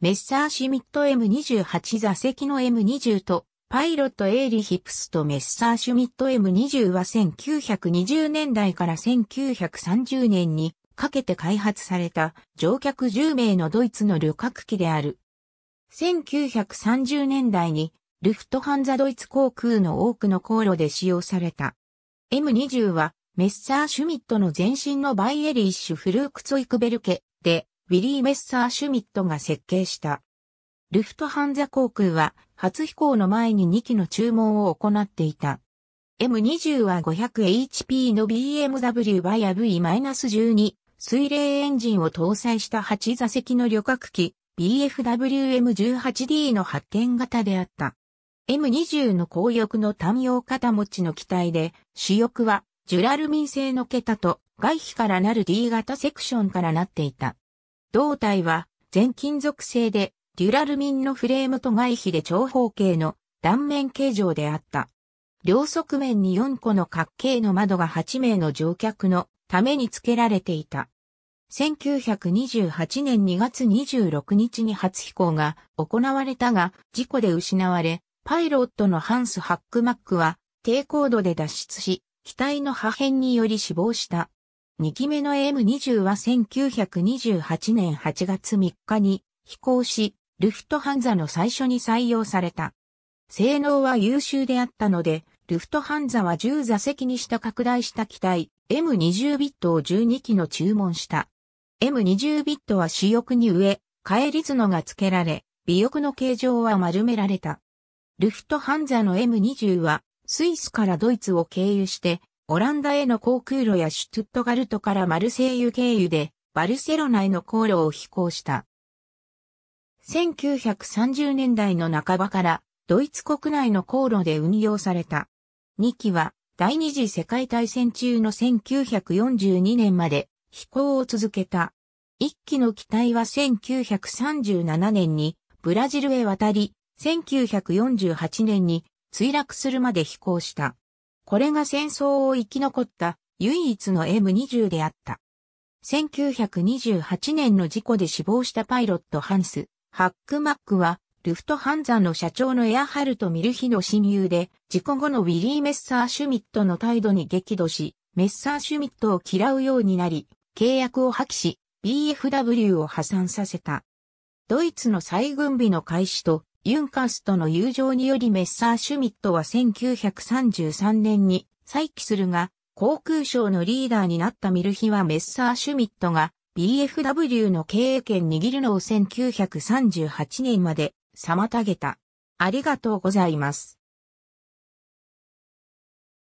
メッサーシミット M28 座席の M20 と、パイロットエイリヒプスとメッサーシュミット M20 は1920年代から1930年にかけて開発された乗客10名のドイツの旅客機である。1930年代にルフトハンザドイツ航空の多くの航路で使用された。M20 はメッサーシュミットの前身のバイエリッシュフルークツイクベルケでウィリー・メッサー・シュミットが設計した。ルフトハンザ航空は初飛行の前に2機の注文を行っていた。M20 は 500HP の BMW バア V-12 水冷エンジンを搭載した8座席の旅客機 BFWM18D の発見型であった。M20 の後翼の単用型持ちの機体で主翼はジュラルミン製の桁と外皮からなる D 型セクションからなっていた。胴体は全金属製でデュラルミンのフレームと外皮で長方形の断面形状であった。両側面に4個の角形の窓が8名の乗客のために付けられていた。1928年2月26日に初飛行が行われたが、事故で失われ、パイロットのハンス・ハックマックは低高度で脱出し、機体の破片により死亡した。2機目の M20 は1928年8月3日に飛行し、ルフトハンザの最初に採用された。性能は優秀であったので、ルフトハンザは10座席にした拡大した機体 M20 ビットを12機の注文した。M20 ビットは主翼に上、帰り角が付けられ、尾翼の形状は丸められた。ルフトハンザの M20 はスイスからドイツを経由してオランダへの航空路やシュトゥットガルトからマルセイユ経由で、バルセロナへの航路を飛行した。1930年代の半ばからドイツ国内の航路で運用された。2機は第二次世界大戦中の1942年まで飛行を続けた。1機の機体は1937年にブラジルへ渡り、1948年に墜落するまで飛行した。これが戦争を生き残った唯一の M20 であった。1928年の事故で死亡したパイロットハンス、ハックマックは、ルフトハンザの社長のエアハルト・ミルヒの親友で、事故後のウィリー・メッサー・シュミットの態度に激怒し、メッサー・シュミットを嫌うようになり、契約を破棄し、BFW を破産させた。ドイツの再軍備の開始とユンカスとの友情によりメッサーシュミットは1933年に再起するが、航空省のリーダーになったミルヒはメッサーシュミットが BFW の経営権握るのを1938年まで妨げた。ありがとうございます。